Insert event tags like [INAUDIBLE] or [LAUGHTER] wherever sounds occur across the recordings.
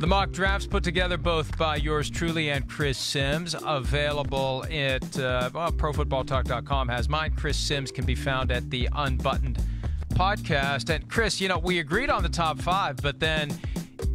The mock drafts put together both by yours truly and Chris Sims, available at uh, well, ProFootballTalk.com has mine. Chris Sims can be found at the Unbuttoned podcast. And Chris, you know, we agreed on the top five, but then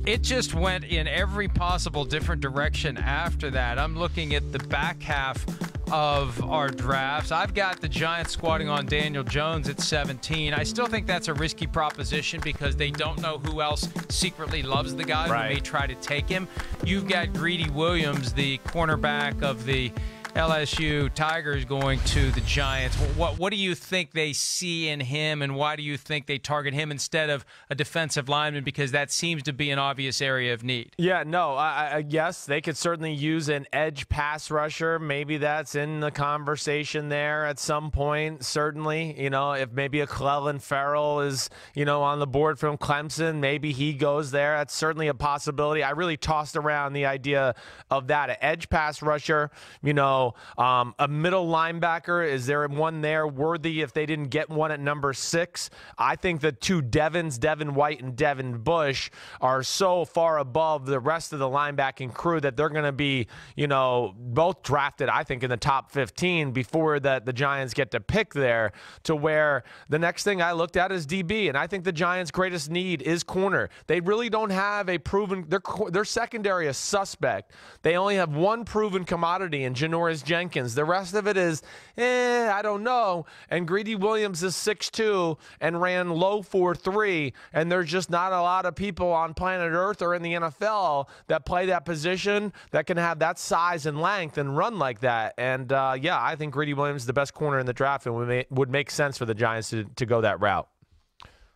it just went in every possible different direction after that. I'm looking at the back half of our drafts. I've got the Giants squatting on Daniel Jones at 17. I still think that's a risky proposition because they don't know who else secretly loves the guy right. who may try to take him. You've got Greedy Williams, the cornerback of the LSU Tigers going to the Giants. What what do you think they see in him, and why do you think they target him instead of a defensive lineman? Because that seems to be an obvious area of need. Yeah, no, I, I yes, they could certainly use an edge pass rusher. Maybe that's in the conversation there at some point. Certainly, you know, if maybe a Cleveland Farrell is you know on the board from Clemson, maybe he goes there. That's certainly a possibility. I really tossed around the idea of that an edge pass rusher. You know um, a middle linebacker, is there one there worthy if they didn't get one at number six? I think the two Devons, Devin White and Devin Bush, are so far above the rest of the linebacking crew that they're going to be, you know, both drafted, I think, in the top 15 before that the Giants get to pick there to where the next thing I looked at is DB. And I think the Giants' greatest need is corner. They really don't have a proven, their, their secondary is suspect. They only have one proven commodity in Janori Jenkins. The rest of it is, eh, I don't know. And Greedy Williams is six two and ran low for three. And there's just not a lot of people on planet Earth or in the NFL that play that position that can have that size and length and run like that. And uh, yeah, I think Greedy Williams is the best corner in the draft and would make, would make sense for the Giants to, to go that route.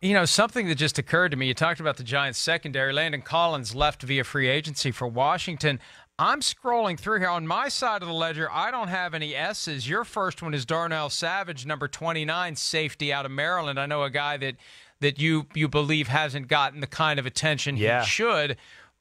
You know, something that just occurred to me. You talked about the Giants secondary. Landon Collins left via free agency for Washington. I'm scrolling through here on my side of the ledger. I don't have any S's. Your first one is Darnell Savage, number 29, safety out of Maryland. I know a guy that that you you believe hasn't gotten the kind of attention yeah. he should.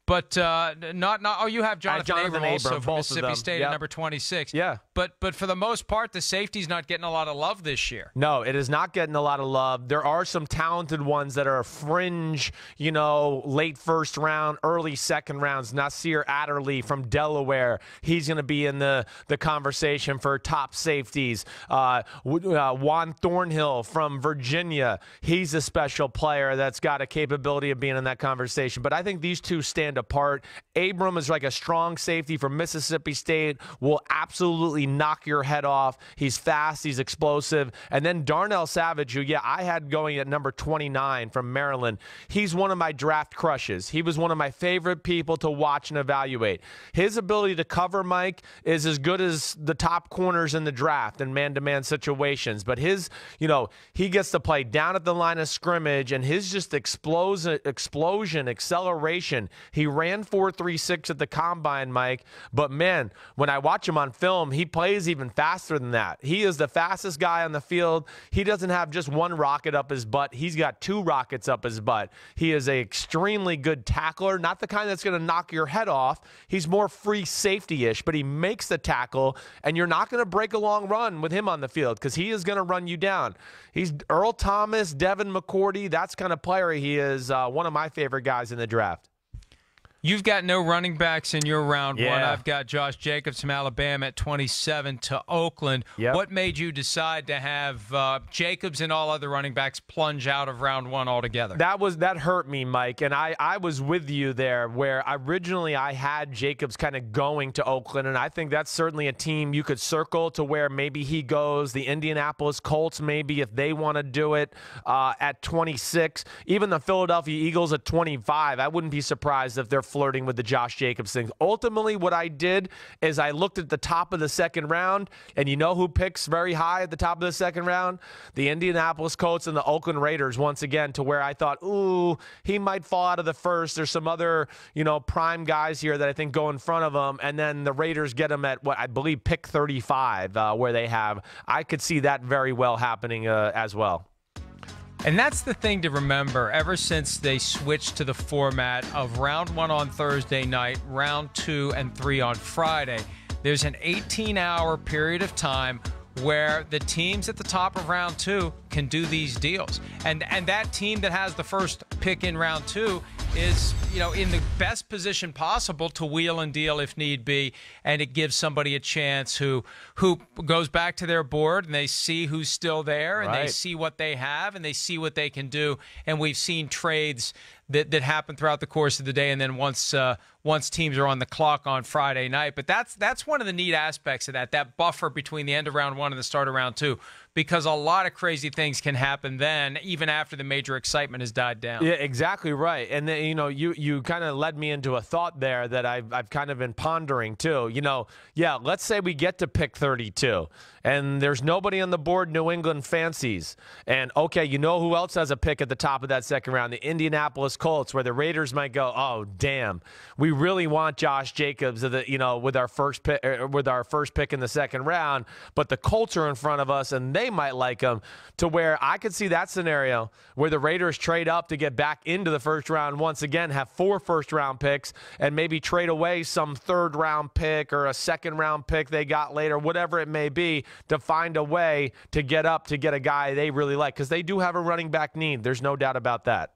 But uh, not not. Oh, you have Jonathan, Jonathan Abram, also from Mississippi State yep. at number twenty six. Yeah. But but for the most part, the safety's not getting a lot of love this year. No, it is not getting a lot of love. There are some talented ones that are a fringe, you know, late first round, early second rounds. Nasir Adderley from Delaware, he's going to be in the the conversation for top safeties. Uh, uh, Juan Thornhill from Virginia, he's a special player that's got a capability of being in that conversation. But I think these two stand apart. Abram is like a strong safety from Mississippi State, will absolutely knock your head off. He's fast, he's explosive. And then Darnell Savage, who, yeah, I had going at number 29 from Maryland, he's one of my draft crushes. He was one of my favorite people to watch and evaluate. His ability to cover Mike is as good as the top corners in the draft in man to man situations. But his, you know, he gets to play down at the line of scrimmage and his just explosion, explosion acceleration. He he ran 4.36 at the combine, Mike. But man, when I watch him on film, he plays even faster than that. He is the fastest guy on the field. He doesn't have just one rocket up his butt. He's got two rockets up his butt. He is an extremely good tackler, not the kind that's going to knock your head off. He's more free safety-ish, but he makes the tackle, and you're not going to break a long run with him on the field because he is going to run you down. He's Earl Thomas, Devin McCourty. That's kind of player he is. Uh, one of my favorite guys in the draft. You've got no running backs in your round yeah. one. I've got Josh Jacobs from Alabama at 27 to Oakland. Yep. What made you decide to have uh, Jacobs and all other running backs plunge out of round one altogether? That was that hurt me, Mike, and I I was with you there where originally I had Jacobs kind of going to Oakland, and I think that's certainly a team you could circle to where maybe he goes. The Indianapolis Colts maybe if they want to do it uh, at 26, even the Philadelphia Eagles at 25. I wouldn't be surprised if they're flirting with the Josh Jacobs thing. Ultimately, what I did is I looked at the top of the second round, and you know who picks very high at the top of the second round? The Indianapolis Colts and the Oakland Raiders once again, to where I thought, ooh, he might fall out of the first. There's some other, you know, prime guys here that I think go in front of him, and then the Raiders get him at what I believe pick 35, uh, where they have. I could see that very well happening uh, as well. And that's the thing to remember ever since they switched to the format of round one on Thursday night, round two and three on Friday. There's an 18 hour period of time where the teams at the top of round two can do these deals. And, and that team that has the first pick in round two is you know in the best position possible to wheel and deal if need be and it gives somebody a chance who who goes back to their board and they see who's still there and they see what they have and they see what they can do and we've seen trades that that happen throughout the course of the day and then once uh, once teams are on the clock on Friday night but that's that's one of the neat aspects of that that buffer between the end of round 1 and the start of round 2 because a lot of crazy things can happen then, even after the major excitement has died down. Yeah, exactly right. And then, you know, you you kind of led me into a thought there that I've I've kind of been pondering too. You know, yeah, let's say we get to pick 32, and there's nobody on the board New England fancies, and okay, you know who else has a pick at the top of that second round? The Indianapolis Colts, where the Raiders might go, oh damn, we really want Josh Jacobs, the, you know, with our first pick, er, er, with our first pick in the second round, but the Colts are in front of us, and they they might like him to where I could see that scenario where the Raiders trade up to get back into the first round once again, have four first round picks, and maybe trade away some third round pick or a second round pick they got later, whatever it may be, to find a way to get up to get a guy they really like. Because they do have a running back need. There's no doubt about that.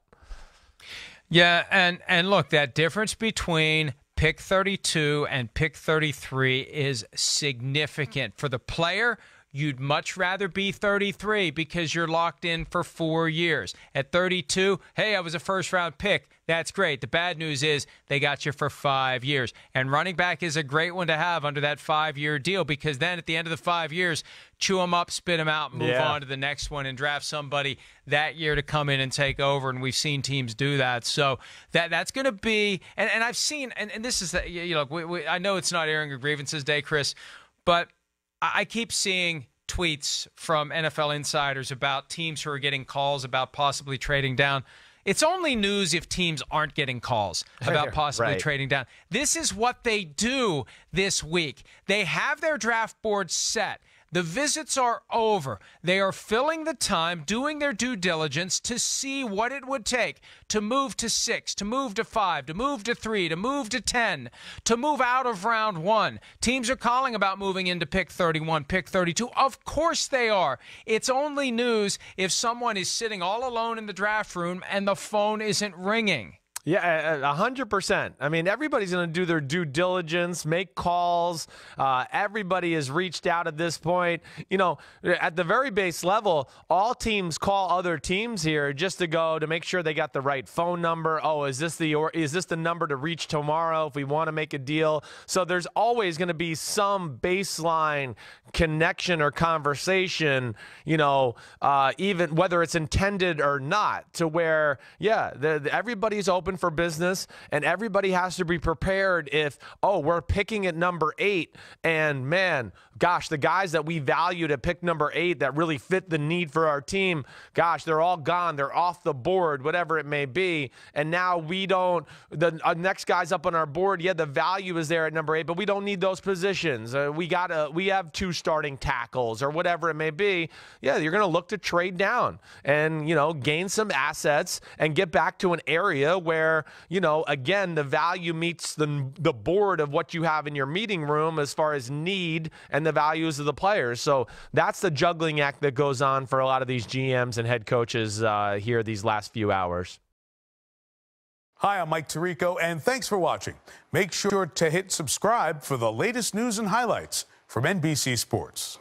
Yeah, and and look, that difference between pick 32 and pick 33 is significant for the player You'd much rather be 33 because you're locked in for four years. At 32, hey, I was a first round pick. That's great. The bad news is they got you for five years. And running back is a great one to have under that five year deal because then at the end of the five years, chew them up, spit them out, move yeah. on to the next one and draft somebody that year to come in and take over. And we've seen teams do that. So that that's going to be, and, and I've seen, and, and this is, the, you know, we, we, I know it's not airing grievances day, Chris, but – I keep seeing tweets from NFL insiders about teams who are getting calls about possibly trading down. It's only news if teams aren't getting calls [LAUGHS] about possibly right. trading down. This is what they do this week. They have their draft board set. The visits are over. They are filling the time, doing their due diligence to see what it would take to move to six, to move to five, to move to three, to move to 10, to move out of round one. Teams are calling about moving into pick 31, pick 32. Of course they are. It's only news if someone is sitting all alone in the draft room and the phone isn't ringing. Yeah, hundred percent. I mean, everybody's going to do their due diligence, make calls. Uh, everybody has reached out at this point. You know, at the very base level, all teams call other teams here just to go to make sure they got the right phone number. Oh, is this the or is this the number to reach tomorrow if we want to make a deal? So there's always going to be some baseline connection or conversation. You know, uh, even whether it's intended or not, to where yeah, the, the, everybody's open open for business, and everybody has to be prepared if, oh, we're picking at number eight, and man, gosh, the guys that we valued at pick number eight that really fit the need for our team, gosh, they're all gone. They're off the board, whatever it may be. And now we don't, the uh, next guy's up on our board. Yeah, the value is there at number eight, but we don't need those positions. Uh, we got to, we have two starting tackles or whatever it may be. Yeah, you're going to look to trade down and, you know, gain some assets and get back to an area where where, you know, again, the value meets the, the board of what you have in your meeting room as far as need and the values of the players. So that's the juggling act that goes on for a lot of these GMs and head coaches uh, here these last few hours. Hi, I'm Mike Tirico, and thanks for watching. Make sure to hit subscribe for the latest news and highlights from NBC Sports.